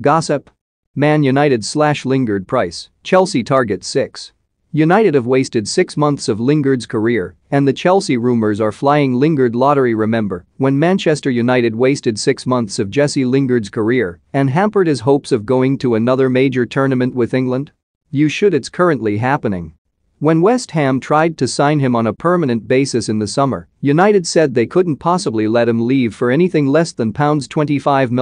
Gossip. Man United slash Lingard price, Chelsea target 6. United have wasted six months of Lingard's career, and the Chelsea rumors are flying Lingard lottery remember when Manchester United wasted six months of Jesse Lingard's career and hampered his hopes of going to another major tournament with England? You should it's currently happening. When West Ham tried to sign him on a permanent basis in the summer, United said they couldn't possibly let him leave for anything less than pounds £25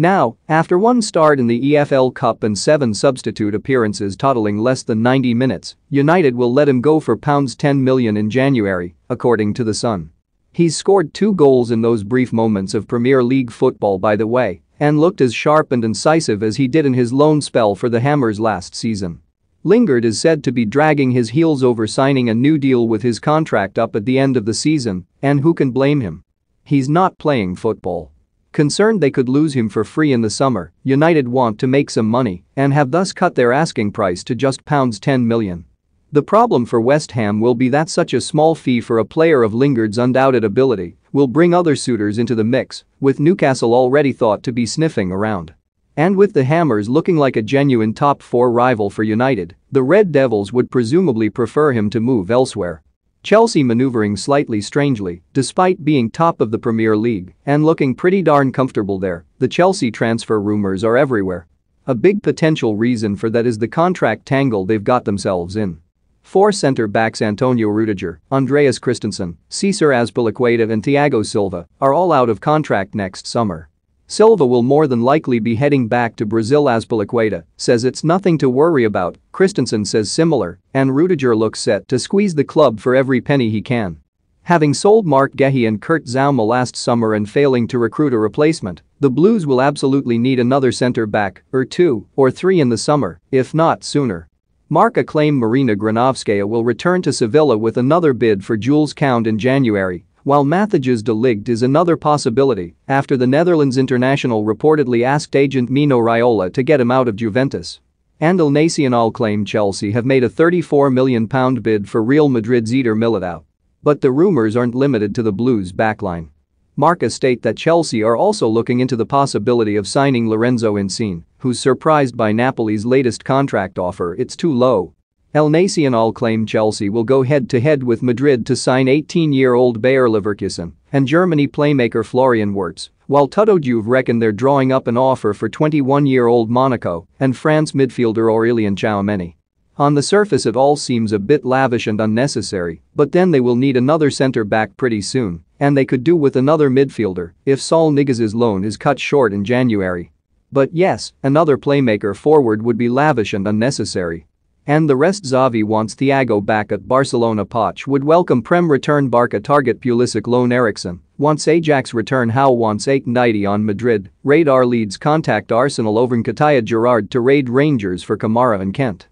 now, after one start in the EFL Cup and seven substitute appearances totaling less than 90 minutes, United will let him go for £10 million in January, according to The Sun. He's scored two goals in those brief moments of Premier League football by the way, and looked as sharp and incisive as he did in his loan spell for the Hammers last season. Lingard is said to be dragging his heels over signing a new deal with his contract up at the end of the season, and who can blame him? He's not playing football. Concerned they could lose him for free in the summer, United want to make some money and have thus cut their asking price to just £10 million. The problem for West Ham will be that such a small fee for a player of Lingard's undoubted ability will bring other suitors into the mix, with Newcastle already thought to be sniffing around. And with the Hammers looking like a genuine top-four rival for United, the Red Devils would presumably prefer him to move elsewhere. Chelsea maneuvering slightly strangely, despite being top of the Premier League and looking pretty darn comfortable there, the Chelsea transfer rumours are everywhere. A big potential reason for that is the contract tangle they've got themselves in. Four centre-backs Antonio Rudiger, Andreas Christensen, Cesar Azpilicueta and Thiago Silva are all out of contract next summer. Silva will more than likely be heading back to Brazil as Azpilicueta says it's nothing to worry about, Christensen says similar, and Rudiger looks set to squeeze the club for every penny he can. Having sold Mark Gehi and Kurt Zauma last summer and failing to recruit a replacement, the Blues will absolutely need another centre-back or two or three in the summer, if not sooner. Mark acclaimed Marina Granovskaya will return to Sevilla with another bid for Jules Count in January, while Mathieu's Ligt is another possibility after the Netherlands international reportedly asked agent Mino Raiola to get him out of Juventus. Andal Nacional claim Chelsea have made a £34 million bid for Real Madrid's Eder Militao. But the rumours aren't limited to the Blues' backline. Marca state that Chelsea are also looking into the possibility of signing Lorenzo Insigne, who's surprised by Napoli's latest contract offer it's too low El Nacional claim Chelsea will go head-to-head with Madrid to sign 18-year-old Bayer Leverkusen and Germany playmaker Florian Wirtz, while Tutto Juve reckon they're drawing up an offer for 21-year-old Monaco and France midfielder Aurelien Chouameni. On the surface it all seems a bit lavish and unnecessary, but then they will need another centre-back pretty soon, and they could do with another midfielder if Saul Niguez's loan is cut short in January. But yes, another playmaker forward would be lavish and unnecessary, and the rest Xavi wants Thiago back at Barcelona Poch would welcome Prem return Barca target Pulisic loan Eriksson wants Ajax return Howe wants 890 on Madrid, radar leads contact Arsenal over Nkataya. Gerard to raid Rangers for Kamara and Kent.